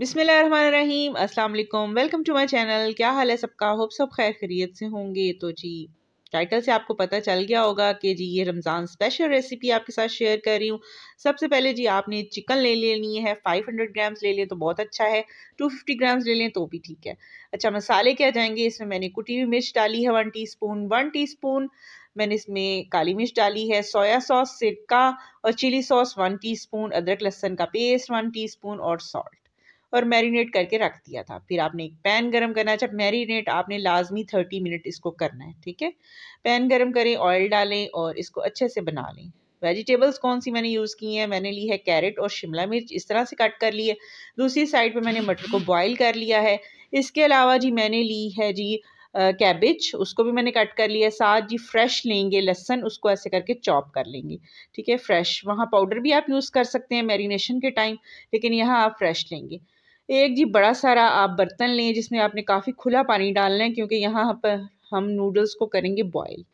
बिसमीम अस्सलाम welcome to my channel क्या हाल है सबका होप सब खैर खरीत से होंगे तो जी टाइटल से आपको पता चल गया होगा कि जी ये रमज़ान स्पेशल रेसिपी आपके साथ शेयर कर रही हूँ सबसे पहले जी आपने चिकन ले लेनी है 500 ग्राम्स ले लें तो बहुत अच्छा है 250 ग्राम्स ले लें तो भी ठीक है अच्छा मसाले क्या जाएंगे इसमें मैंने कुटी हुई मिर्च डाली है one teaspoon one teaspoon मैंने इसमें काली मिर्च डाली है सोया सॉस सिरका और चिली सॉस वन स्पून अदरक लहसन का पेस्ट वन स्पून और सॉल्ट और मैरिनेट करके रख दिया था फिर आपने एक पैन गरम करना है अच्छा मैरिनेट आपने लाजमी थर्टी मिनट इसको करना है ठीक है पैन गरम करें ऑयल डालें और इसको अच्छे से बना लें वेजिटेबल्स कौन सी मैंने यूज़ की हैं मैंने ली है कैरेट और शिमला मिर्च इस तरह से कट कर ली है दूसरी साइड पर मैंने मटर को बॉयल कर लिया है इसके अलावा जी मैंने ली है जी कैबिज uh, उसको भी मैंने कट कर लिया है साथ जी फ्रेश लेंगे लहसन उसको ऐसे करके चॉप कर लेंगे ठीक है फ्रेश वहाँ पाउडर भी आप यूज़ कर सकते हैं मैरिनेशन के टाइम लेकिन यहाँ आप फ्रेश लेंगे एक जी बड़ा सारा आप बर्तन लें जिसमें आपने काफ़ी खुला पानी डालना है क्योंकि यहाँ पर हम नूडल्स को करेंगे बॉयल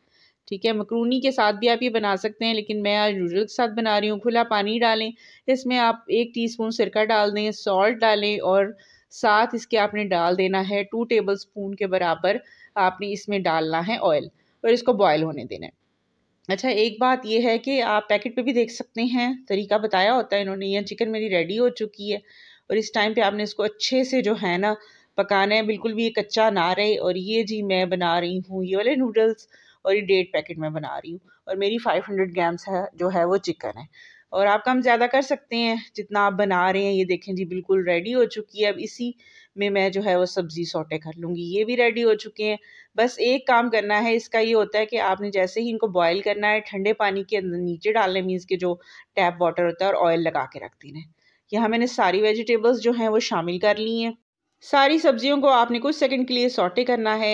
ठीक है मकरूनी के साथ भी आप ये बना सकते हैं लेकिन मैं आज नूडल के साथ बना रही हूँ खुला पानी डालें इसमें आप एक टीस्पून सिरका डाल दें सॉल्ट डालें और साथ इसके आपने डाल देना है टू टेबल स्पून के बराबर आपने इसमें डालना है ऑयल और इसको बॉयल होने देना है अच्छा एक बात यह है कि आप पैकेट पे भी देख सकते हैं तरीका बताया होता है इन्होंने यह चिकन मेरी रेडी हो चुकी है और इस टाइम पे आपने इसको अच्छे से जो है ना पकाना है बिल्कुल भी ये कच्चा ना रहे और ये जी मैं बना रही हूँ ये वाले नूडल्स और ये डेढ़ पैकेट में बना रही हूँ और मेरी 500 ग्राम्स है जो है वो चिकन है और आप कम ज़्यादा कर सकते हैं जितना आप बना रहे हैं ये देखें जी बिल्कुल रेडी हो चुकी है अब इसी में मैं जो है वो सब्ज़ी सोटे कर लूँगी ये भी रेडी हो चुके हैं बस एक काम करना है इसका ये होता है कि आपने जैसे ही इनको बॉयल करना है ठंडे पानी के अंदर नीचे डालने मीन्स के जो टैप वाटर होता है और ऑयल लगा के रख देना है यहाँ मैंने सारी वेजिटेबल्स जो हैं वो शामिल कर ली हैं सारी सब्जियों को आपने कुछ सेकंड के लिए सॉटे करना है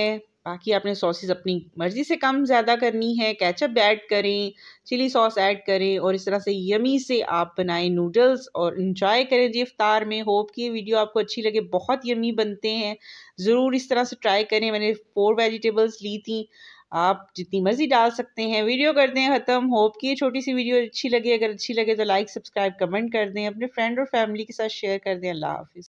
बाकी आपने सॉसेस अपनी मर्ज़ी से कम ज़्यादा करनी है कैचअप ऐड करें चिली सॉस ऐड करें और इस तरह से यमी से आप बनाएं नूडल्स और इंजॉय करें जी इफ्तार में होप कि ये वीडियो आपको अच्छी लगे बहुत यमी बनते हैं ज़रूर इस तरह से ट्राई करें मैंने फोर वेजिटेबल्स ली थी आप जितनी मर्ज़ी डाल सकते हैं वीडियो कर दें ख़त्म होप कि ये छोटी सी वीडियो अच्छी लगे अगर अच्छी लगे तो लाइक सब्सक्राइब कमेंट कर दें अपने फ्रेंड और फैमिली के साथ शेयर कर दें अल्लाह हाफिज़